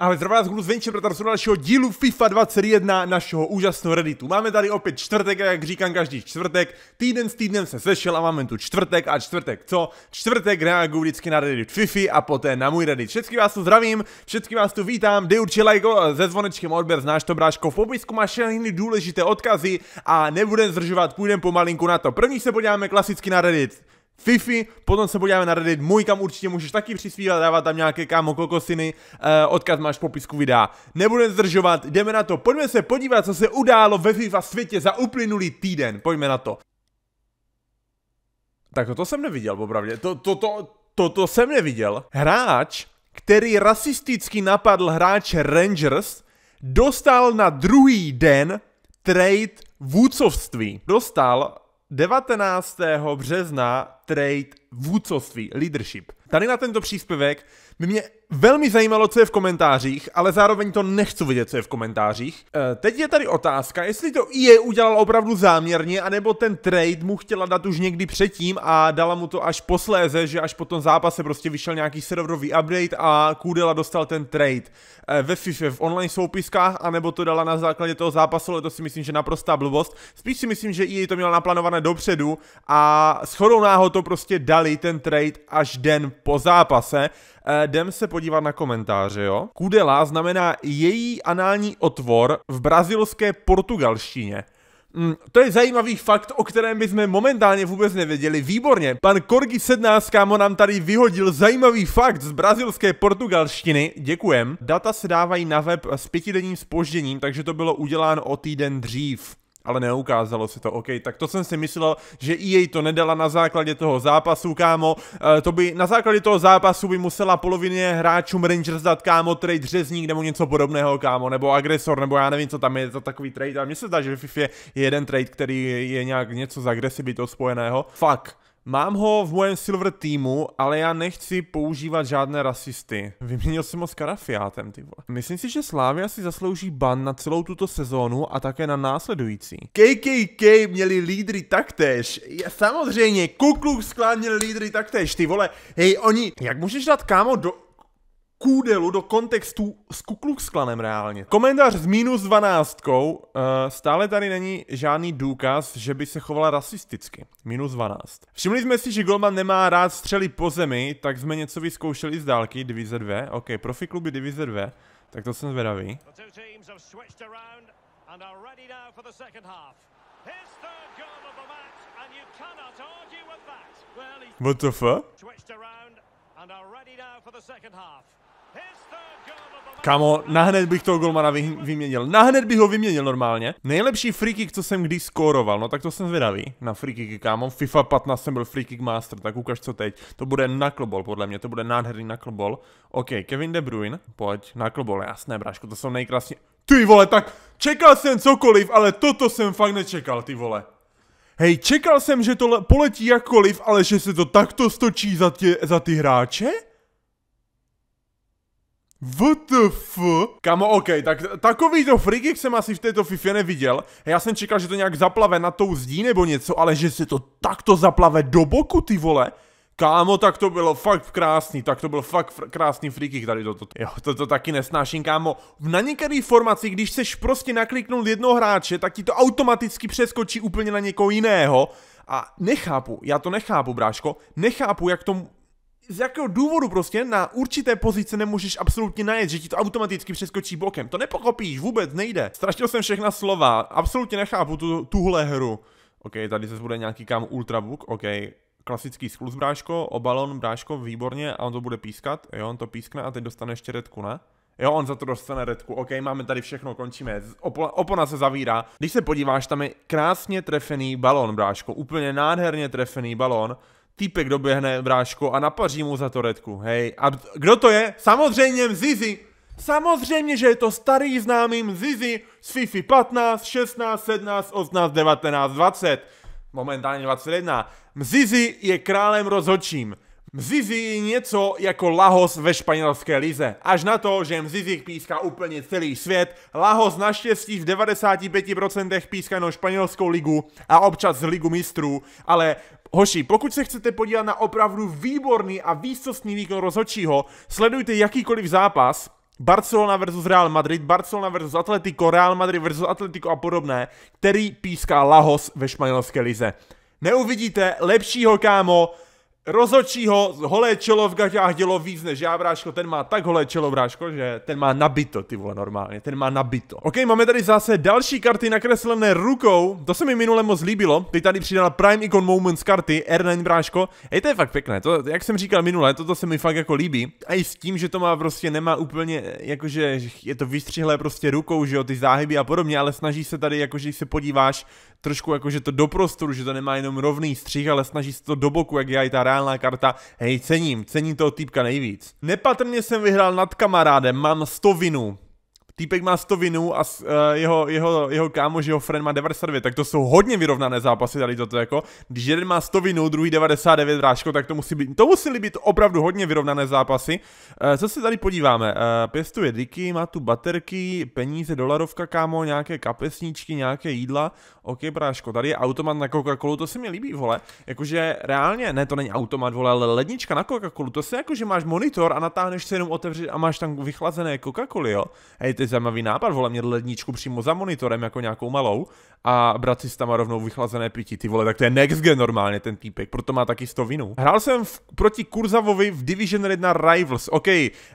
Ahoj, zdravím vás hlu zvenčím pro tato dalšího dílu FIFA 21 našeho úžasného Redditu. Máme tady opět čtvrtek, a jak říkám každý čtvrtek, týden s týdnem se sešel a máme tu čtvrtek a čtvrtek co? Čtvrtek reaguju vždycky na Reddit Fifi a poté na můj Reddit. Všetky vás tu zdravím, všetky vás tu vítám, dej určitě like ze zvonečkem odběr, znáš to bráško, v popisku máš všechny důležité odkazy a nebudem zdržovat, půjdem pomalinku na to. První se podíváme klasicky na Reddit. Fifi, potom se podíváme na Reddit můj, kam určitě můžeš taky přispívat, dávat tam nějaké kámo kokosiny, eh, odkaz máš v popisku videa. Nebudeme zdržovat, jdeme na to, pojďme se podívat, co se událo ve FIFA světě za uplynulý týden, pojďme na to. Tak to, to jsem neviděl, popravdě, to, to, to, to, to jsem neviděl. Hráč, který rasisticky napadl hráče Rangers, dostal na druhý den trade vůcovství. Dostal 19. března trade vůdcovství, leadership. Tady na tento příspěvek by mě velmi zajímalo, co je v komentářích, ale zároveň to nechci vidět, co je v komentářích. E, teď je tady otázka, jestli to EA udělal opravdu záměrně, anebo ten trade mu chtěla dát už někdy předtím a dala mu to až posléze, že až po tom zápase prostě vyšel nějaký serverový update a Kudela dostal ten trade e, ve FIFA v online soupiskách, anebo to dala na základě toho zápasu, ale to si myslím, že naprostá blbost. Spíš si myslím, že EA to měla naplánované dopředu a shodou náhodou to prostě dali ten trade až den po zápase. E, jdem se po podívat na komentáře, jo. Kudela znamená její anální otvor v brazilské portugalštině. Mm, to je zajímavý fakt, o kterém bychom momentálně vůbec nevěděli. Výborně, pan Korgi 17 kámo nám tady vyhodil zajímavý fakt z brazilské portugalštiny, děkujem. Data se dávají na web s pětidenním spožděním, takže to bylo uděláno o týden dřív ale neukázalo se to, OK, tak to jsem si myslel, že i jej to nedala na základě toho zápasu, kámo, e, to by, na základě toho zápasu by musela polovině hráčům Rangers dát, kámo, trade řezník nebo něco podobného, kámo, nebo agresor, nebo já nevím, co tam je to takový trade, ale mně se zdá, že v FIFA je jeden trade, který je nějak něco s agresivitou spojeného, fuck, Mám ho v mojem silver týmu, ale já nechci používat žádné rasisty. Vyměnil jsem ho s Karafiátem, ty vole. Myslím si, že Slávia si zaslouží ban na celou tuto sezónu a také na následující. KKK měli lídry taktéž. Ja, samozřejmě, Kukluk Klux měli lídry taktéž, ty vole. Hej, oni, jak můžeš dát kámo do kůdelu do kontextu s Kukluk sklanem reálně. Komentář s minus 12. Uh, eh, stále tady není žádný důkaz, že by se chovala rasisticky. Minus 12. Všimli jsme si, že Golman nemá rád střely po zemi, tak jsme něco vyzkoušeli z dálky, divize 2. OK, profi kluby divize 2. Tak to jsem zvědavý. What the fuck? And are ready now for the second half. Kamo, nahned bych toho golmana vy, vyměnil. Nahned bych ho vyměnil normálně. Nejlepší free kick, co jsem kdy skóroval, no tak to jsem zvědavý na free kicky, kámo. FIFA 15 jsem byl free kick master, tak ukaž co teď. To bude naklobol, podle mě, to bude nádherný naklobol. OK, Kevin De Bruyne, pojď, naklobol, jasné, bráško, to jsou nejkrásně. Ty vole, tak čekal jsem cokoliv, ale toto jsem fakt nečekal, ty vole. Hej, čekal jsem, že to poletí jakkoliv, ale že se to takto stočí za, tě, za ty hráče? VTF? Kamo, OK, tak takovýto frigik jsem asi v této Fifě neviděl. Já jsem čekal, že to nějak zaplave na tou zdí nebo něco, ale že se to takto zaplave do boku, ty vole. Kámo, tak to bylo fakt krásný, tak to byl fakt fr- krásný frikik tady toto. Jo, to, to taky nesnáším, kámo. Na některých formaci, když seš prostě nakliknout jednoho hráče, tak ti to automaticky přeskočí úplně na někoho jiného. A nechápu, já to nechápu, bráško, nechápu, jak to z jakého důvodu prostě na určité pozice nemůžeš absolutně najet, že ti to automaticky přeskočí bokem. To nepochopíš, vůbec nejde. Strašil jsem všechna slova, absolutně nechápu tu, tuhle hru. OK, tady se bude nějaký kam ultrabook, OK, klasický skluz bráško, obalon bráško, výborně, a on to bude pískat, jo, on to pískne a teď dostane ještě redku, ne? Jo, on za to dostane redku, ok, máme tady všechno, končíme, Opo- opona se zavírá. Když se podíváš, tam je krásně trefený balon, bráško, úplně nádherně trefený balon, týpek doběhne vrážku a napaří mu za to redku, hej. A kdo to je? Samozřejmě Mzizi. Samozřejmě, že je to starý známý Mzizi z FIFA 15, 16, 17, 18, 19, 20. Momentálně 21. Mzizi je králem rozhodčím. Mzizi je něco jako Lahos ve španělské lize. Až na to, že Mzizi píská úplně celý svět, Lahos naštěstí v 95% píská jenom španělskou ligu a občas z ligu mistrů, ale Hoši, pokud se chcete podívat na opravdu výborný a výsostný výkon rozhodčího, sledujte jakýkoliv zápas, Barcelona versus Real Madrid, Barcelona versus Atletico, Real Madrid versus Atletico a podobné, který píská Lahos ve španělské lize. Neuvidíte lepšího kámo, Rozočího holé čelo v gaťách dělo víc než já, bráško, ten má tak holé čelo, bráško, že ten má nabito, ty vole, normálně, ten má nabito. Ok, máme tady zase další karty nakreslené rukou, to se mi minule moc líbilo, ty tady přidala Prime Icon Moments karty, R9 bráško, hej, to je fakt pěkné, to, jak jsem říkal minule, toto se mi fakt jako líbí, a i s tím, že to má prostě, nemá úplně, jakože je to vystřihlé prostě rukou, že jo, ty záhyby a podobně, ale snaží se tady, jakože když se podíváš trošku jakože to do prostoru, že to nemá jenom rovný střih, ale snaží se to do boku, jak já i ta rána, reálná karta, hej, cením, cením toho týpka nejvíc. Nepatrně jsem vyhrál nad kamarádem, mám vinů týpek má 100 vinů a uh, jeho, jeho, jeho kámoš, jeho friend má 99, tak to jsou hodně vyrovnané zápasy tady toto jako. Když jeden má 100 vinů, druhý 99 vrážko, tak to musí být, to musí být opravdu hodně vyrovnané zápasy. Uh, co se tady podíváme? Uh, pěstuje Dicky, má tu baterky, peníze, dolarovka, kámo, nějaké kapesníčky, nějaké jídla. OK, bráško, tady je automat na Coca-Colu, to se mi líbí, vole. Jakože reálně, ne, to není automat, vole, ale lednička na Coca-Colu, to se jakože máš monitor a natáhneš se jenom otevřít a máš tam vychlazené Coca-Coly, jo. Hej, to zajímavý nápad, vole, mě ledničku přímo za monitorem, jako nějakou malou, a bratři s tam rovnou vychlazené pití, ty vole, tak to je next gen normálně ten týpek, proto má taky sto vinu. Hrál jsem v, proti Kurzavovi v Division 1 Rivals, OK,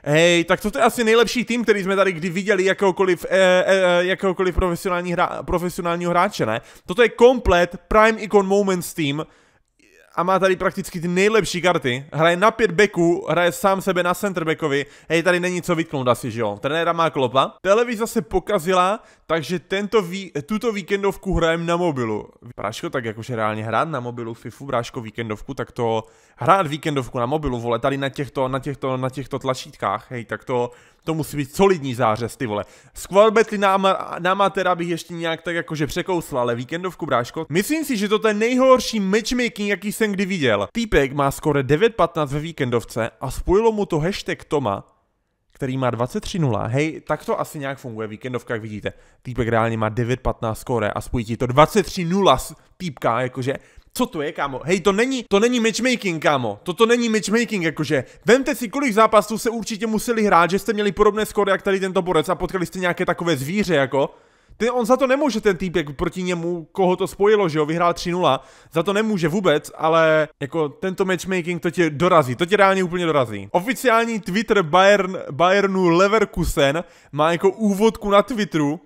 hej, tak to je asi nejlepší tým, který jsme tady kdy viděli jakéhokoliv, eh, eh, eh, jakéhokoliv profesionální hra, profesionálního hráče, ne? Toto je komplet Prime Icon Moments tým, a má tady prakticky ty nejlepší karty. Hraje na pět beků, hraje sám sebe na centerbackovi. Hej, tady není co vytknout asi, že jo. Trenéra má klopa. Televize se pokazila, takže tento ví, tuto víkendovku hrajem na mobilu. Práško, tak jakože reálně hrát na mobilu FIFU, bráško víkendovku, tak to hrát víkendovku na mobilu, vole, tady na těchto, na těchto, na těchto tlačítkách, hej, tak to to musí být solidní zářez, ty vole. Squallbetty nám, nám teda bych ještě nějak tak jakože překousl, ale víkendovku bráško. Myslím si, že to je nejhorší matchmaking, jaký jsem kdy viděl. Týpek má skoro 9.15 ve víkendovce a spojilo mu to hashtag Toma, který má 23-0, hej, tak to asi nějak funguje víkendovka, jak vidíte. Týpek reálně má 9-15 a spojí ti to 23-0 týpka, jakože co to je, kámo? Hej, to není, to není matchmaking, kámo. Toto není matchmaking, jakože. Vemte si, kolik zápasů se určitě museli hrát, že jste měli podobné skóre, jak tady tento borec a potkali jste nějaké takové zvíře, jako. Ten, on za to nemůže ten týpek proti němu, koho to spojilo, že jo, vyhrál 3-0, za to nemůže vůbec, ale jako tento matchmaking to tě dorazí, to tě reálně úplně dorazí. Oficiální Twitter Bayern, Bayernu Leverkusen má jako úvodku na Twitteru,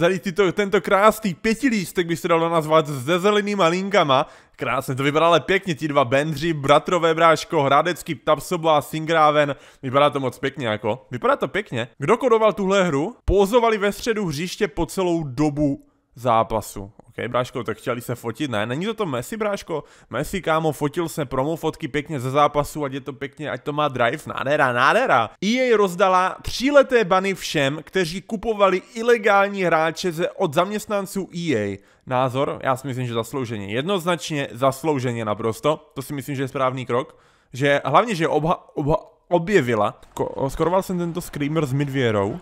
tady tyto, tento krásný pětilístek by se dalo nazvat se zelenýma linkama. Krásně to vypadá ale pěkně, ti dva bendři, bratrové bráško, hradecký Ptapsobo a Singráven. Vypadá to moc pěkně jako. Vypadá to pěkně. Kdo kodoval tuhle hru? Pózovali ve středu hřiště po celou dobu zápasu. OK, bráško, tak chtěli se fotit? Ne, není to to Messi, bráško? Messi, kámo, fotil se promo fotky pěkně ze zápasu, ať je to pěkně, ať to má drive, nádhera, nádhera. EA rozdala tříleté bany všem, kteří kupovali ilegální hráče ze, od zaměstnanců EA. Názor? Já si myslím, že zaslouženě. Jednoznačně zaslouženě naprosto. To si myslím, že je správný krok. Že hlavně, že obha, obha, objevila. Ko, skoroval jsem tento screamer s midvěrou.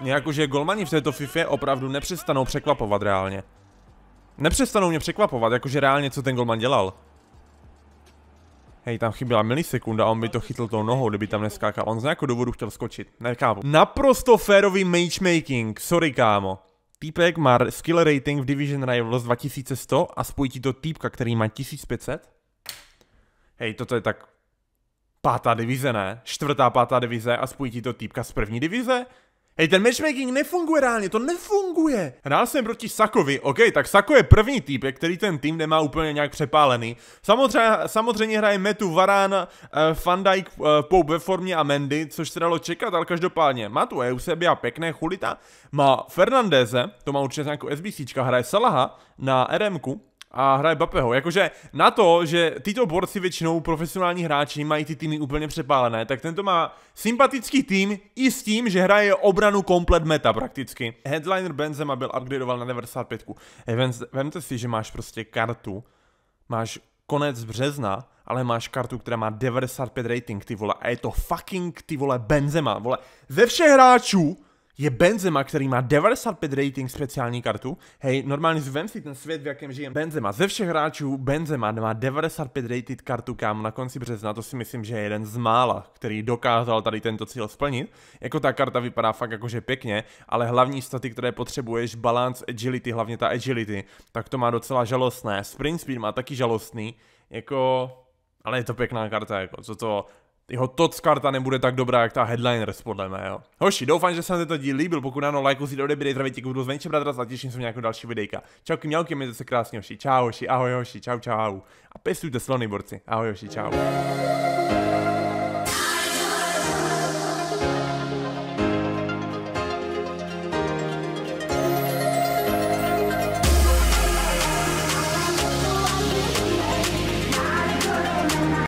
Jakože golmani v této FIFA opravdu nepřestanou překvapovat reálně. Nepřestanou mě překvapovat, jakože reálně co ten golman dělal. Hej, tam chyběla milisekunda a on by to chytl tou nohou, kdyby tam neskákal. On z nějakou důvodu chtěl skočit. Ne, kámo. Naprosto férový matchmaking, sorry kámo. Týpek má skill rating v Division Rivals 2100 a spojí ti to týpka, který má 1500? Hej, toto je tak pátá divize, ne? Čtvrtá, pátá divize a spojí ti to týpka z první divize? Hej, ten matchmaking nefunguje reálně, to nefunguje. Hrál jsem proti Sakovi, ok, tak Sako je první typ, který ten tým nemá úplně nějak přepálený. Samozřejmě, samozřejmě hraje Metu, Varán, uh, eh, Van eh, Pope ve formě a Mendy, což se dalo čekat, ale každopádně má tu Eusebia pěkné chulita, má Fernandeze, to má určitě nějakou SBCčka, hraje Salaha na RMku, a hraje Bapeho. Jakože na to, že tyto borci většinou profesionální hráči mají ty týmy úplně přepálené, tak tento má sympatický tým i s tím, že hraje obranu komplet meta prakticky. Headliner Benzema byl upgradeoval na 95. Eh, vemte si, že máš prostě kartu, máš konec března, ale máš kartu, která má 95 rating, ty vole, a je to fucking, ty vole, Benzema, vole. Ze všech hráčů, je Benzema, který má 95 rating speciální kartu. Hej, normálně zvem si ten svět, v jakém žijeme. Benzema ze všech hráčů, Benzema má 95 rated kartu kam na konci března, to si myslím, že je jeden z mála, který dokázal tady tento cíl splnit. Jako ta karta vypadá fakt jakože pěkně, ale hlavní staty, které potřebuješ, balance, agility, hlavně ta agility, tak to má docela žalostné. Sprint speed má taky žalostný, jako... Ale je to pěkná karta, jako co to jeho tot karta nebude tak dobrá, jak ta Headliners, podle mého. Hoši, doufám, že se vám tento díl líbil, pokud ano, lajku si odebírejte, veďte kudu zvenčí bratra a těším se nějakou další videjka. kým mňauky, mějte se krásně, hoši, čau hoši, ahoj hoši, čau čau. A pěstujte slony, borci, ahoj hoši, čau.